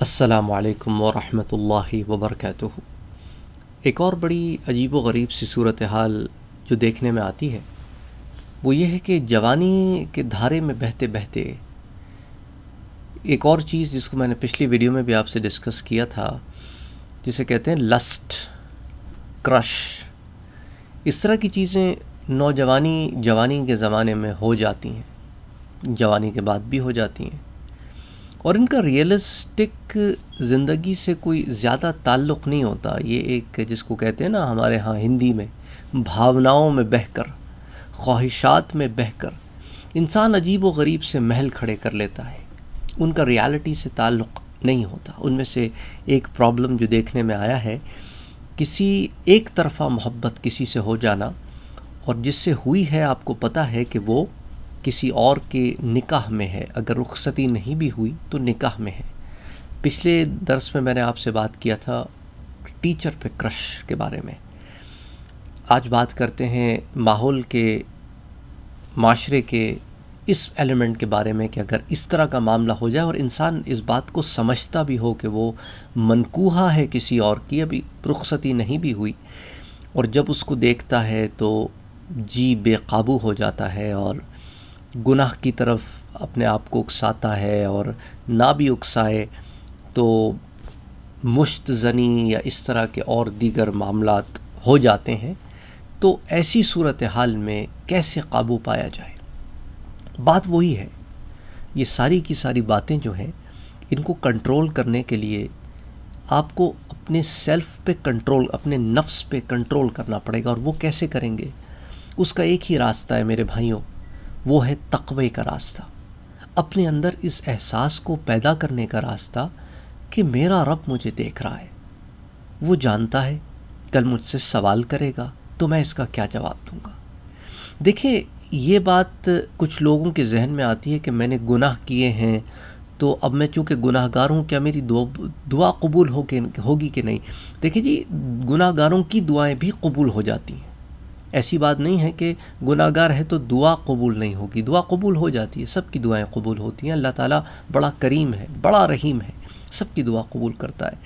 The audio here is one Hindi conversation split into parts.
अस्सलाम वालेकुम वरहमतुल्लाहि वबरकatuह एक और बड़ी अजीब व गरीब सी सूरत हाल जो देखने में आती है वो ये है कि जवानी के धारे में बहते बहते एक और चीज़ जिसको मैंने पिछली वीडियो में भी आपसे डिस्कस किया था जिसे कहते हैं लस्ट क्रश इस तरह की चीज़ें नौजवानी जवानी के ज़माने में हो जाती हैं जवानी के बाद भी हो जाती हैं और इनका रियलिस्टिक ज़िंदगी से कोई ज़्यादा ताल्लुक़ नहीं होता ये एक जिसको कहते हैं ना हमारे यहाँ हिंदी में भावनाओं में बहकर ख्वाहिशात में बहकर इंसान अजीब व गरीब से महल खड़े कर लेता है उनका रियलिटी से ताल्लुक़ नहीं होता उनमें से एक प्रॉब्लम जो देखने में आया है किसी एक तरफा मोहब्बत किसी से हो जाना और जिससे हुई है आपको पता है कि वो किसी और के निकाह में है अगर रुखसती नहीं भी हुई तो निकाह में है पिछले दर्स में मैंने आपसे बात किया था टीचर पे क्रश के बारे में आज बात करते हैं माहौल के माशरे के इस एलिमेंट के बारे में कि अगर इस तरह का मामला हो जाए और इंसान इस बात को समझता भी हो कि वो मनकूहा है किसी और की अभी रुखसती नहीं भी हुई और जब उसको देखता है तो जी बेकाबू हो जाता है और गुनाह की तरफ अपने आप को उकसाता है और ना भी उकसाए तो मुश्त जनी या इस तरह के और दीगर मामला हो जाते हैं तो ऐसी सूरत हाल में कैसे काबू पाया जाए बात वही है ये सारी की सारी बातें जो हैं इनको कंट्रोल करने के लिए आपको अपने सेल्फ पे कंट्रोल अपने नफ्स पे कंट्रोल करना पड़ेगा और वो कैसे करेंगे उसका एक ही रास्ता है मेरे भाइयों वो है तकवे का रास्ता अपने अंदर इस एहसास को पैदा करने का रास्ता कि मेरा रब मुझे देख रहा है वो जानता है कल मुझसे सवाल करेगा तो मैं इसका क्या जवाब दूंगा देखिए ये बात कुछ लोगों के जहन में आती है कि मैंने गुनाह किए हैं तो अब मैं चूँकि गुनाहगार हूँ क्या मेरी दुआ दुआ कबूल हो के होगी कि नहीं देखिए जी गुनाहगारों की दुआएं भी कबूल हो जाती हैं ऐसी बात नहीं है कि गुनाहगार है तो दुआ कबूल नहीं होगी दुआ कबूल हो जाती है सबकी दुआएं कबूल होती हैं अल्लाह ताला बड़ा करीम है बड़ा रहीम है सबकी दुआ कबूल करता है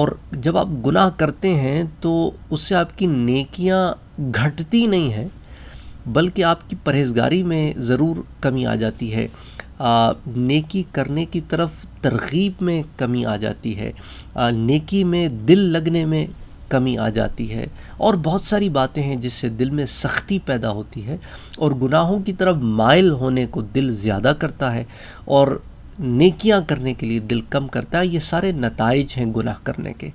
और जब आप गुनाह करते हैं तो उससे आपकी नेकियाँ घटती नहीं हैं बल्कि आपकी परहेजगारी में ज़रूर कमी आ जाती है आ, नेकी करने की तरफ तरगीब में कमी आ जाती है आ, नेकी में दिल लगने में कमी आ जाती है और बहुत सारी बातें हैं जिससे दिल में सख्ती पैदा होती है और गुनाहों की तरफ माइल होने को दिल ज़्यादा करता है और नेकियां करने के लिए दिल कम करता है ये सारे नतज हैं गुनाह करने के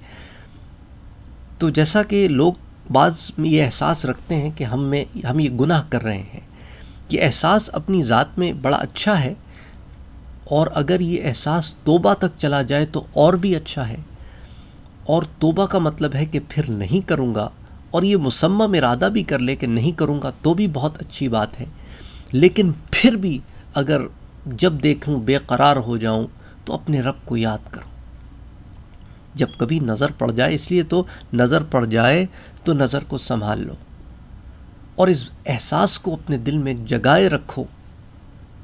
तो जैसा कि लोग बाज़ में ये एहसास रखते हैं कि हम में हम ये गुनाह कर रहे हैं ये एहसास अपनी ज़ात में बड़ा अच्छा है और अगर ये एहसास तोबा तक चला जाए तो और भी अच्छा है और तोबा का मतलब है कि फिर नहीं करूँगा और ये मुसम्म इरादा भी कर ले कि नहीं करूँगा तो भी बहुत अच्छी बात है लेकिन फिर भी अगर जब देखूँ बेकरार हो जाऊँ तो अपने रब को याद करूँ जब कभी नज़र पड़ जाए इसलिए तो नज़र पड़ जाए तो नज़र को संभाल लो और इस एहसास को अपने दिल में जगाए रखो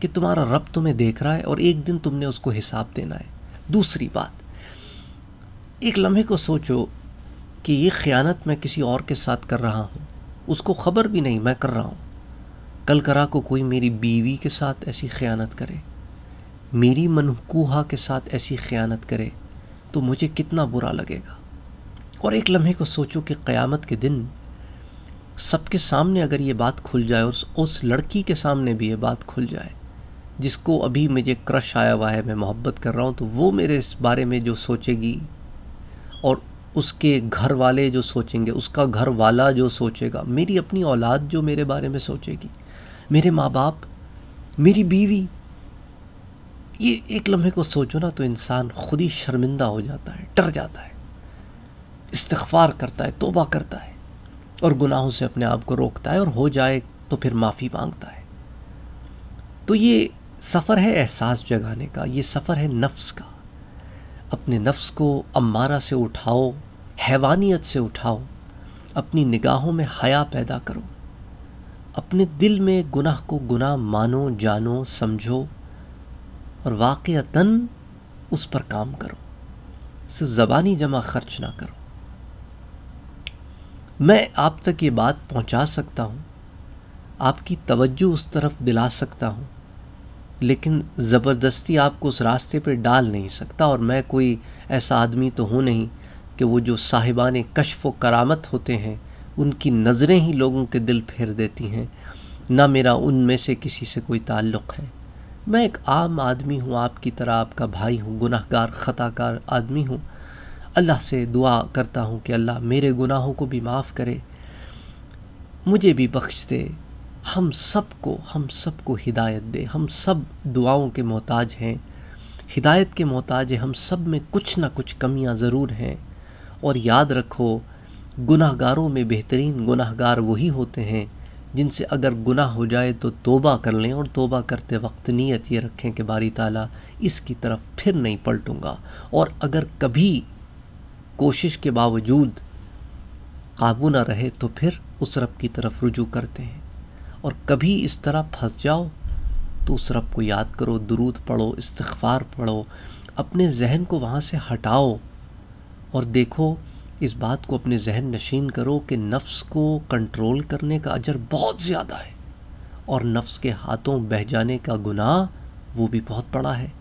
कि तुम्हारा रब तुम्हें देख रहा है और एक दिन तुमने उसको हिसाब देना है दूसरी बात एक लम्हे को सोचो कि ये ख़यानत मैं किसी और के साथ कर रहा हूँ उसको ख़बर भी नहीं मैं कर रहा हूँ कल करा को कोई मेरी बीवी के साथ ऐसी ख़यानत करे मेरी मनकूहा के साथ ऐसी ख़यानत करे तो मुझे कितना बुरा लगेगा और एक लम्हे को सोचो कि क़यामत के दिन सबके सामने अगर ये बात खुल जाए और उस लड़की के सामने भी ये बात खुल जाए जिसको अभी मुझे क्रश आया हुआ है मैं मोहब्बत कर रहा हूँ तो वो मेरे इस बारे में जो सोचेगी और उसके घर वाले जो सोचेंगे उसका घर वाला जो सोचेगा मेरी अपनी औलाद जो मेरे बारे में सोचेगी मेरे माँ बाप मेरी बीवी ये एक लम्हे को सोचो ना तो इंसान खुद ही शर्मिंदा हो जाता है डर जाता है इस्तफार करता है तोबा करता है और गुनाहों से अपने आप को रोकता है और हो जाए तो फिर माफ़ी मांगता है तो ये सफ़र है एहसास जगाने का ये सफ़र है नफ्स का अपने नफ्स को अम्मारा से उठाओ हैवानियत से उठाओ अपनी निगाहों में हया पैदा करो अपने दिल में गुनाह को गुनाह मानो जानो समझो और वाक़ता उस पर काम करो सिर्फ ज़बानी जमा खर्च ना करो मैं आप तक ये बात पहुंचा सकता हूं, आपकी तवज्जो उस तरफ दिला सकता हूं, लेकिन ज़बरदस्ती आपको उस रास्ते पर डाल नहीं सकता और मैं कोई ऐसा आदमी तो हूँ नहीं कि वो जो साहिबान कशफ व करामत होते हैं उनकी नज़रें ही लोगों के दिल फेर देती हैं ना मेरा उनमें से किसी से कोई ताल्लुक़ है मैं एक आम आदमी हूँ आपकी तरह आपका भाई हूँ गुनाहगार ख़ताकार आदमी हूँ अल्लाह से दुआ करता हूँ कि अल्लाह मेरे गुनाहों को भी माफ़ करे मुझे भी बख्श दे हम सब को हम सब को हिदायत दे हम सब दुआओं के मोहताज हैं हिदायत के मोहताज हैं हम सब में कुछ ना कुछ कमियां ज़रूर हैं और याद रखो गुनाहगारों में बेहतरीन गुनाहगार वही होते हैं जिनसे अगर गुनाह हो जाए तो तोबा कर लें और तोबा करते वक्त नीयत ये रखें कि बारी ताला इसकी तरफ फिर नहीं पलटूँगा और अगर कभी कोशिश के बावजूद काबू ना रहे तो फिर उस रब की तरफ रुजू करते हैं और कभी इस तरह फंस जाओ तो उस रब को याद करो दुरूद पढ़ो इस्तफार पढ़ो अपने जहन को वहाँ से हटाओ और देखो इस बात को अपने जहन नशीन करो कि नफ्स को कंट्रोल करने का अजर बहुत ज़्यादा है और नफ्स के हाथों बह जाने का गुनाह वो भी बहुत बड़ा है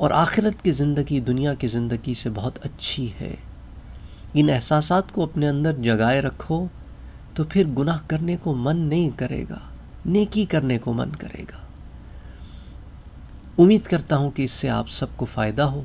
और आखिरत की ज़िंदगी दुनिया की ज़िंदगी से बहुत अच्छी है इन एहसास को अपने अंदर जगाए रखो तो फिर गुनाह करने को मन नहीं करेगा नेकी करने को मन करेगा उम्मीद करता हूँ कि इससे आप सबको फ़ायदा हो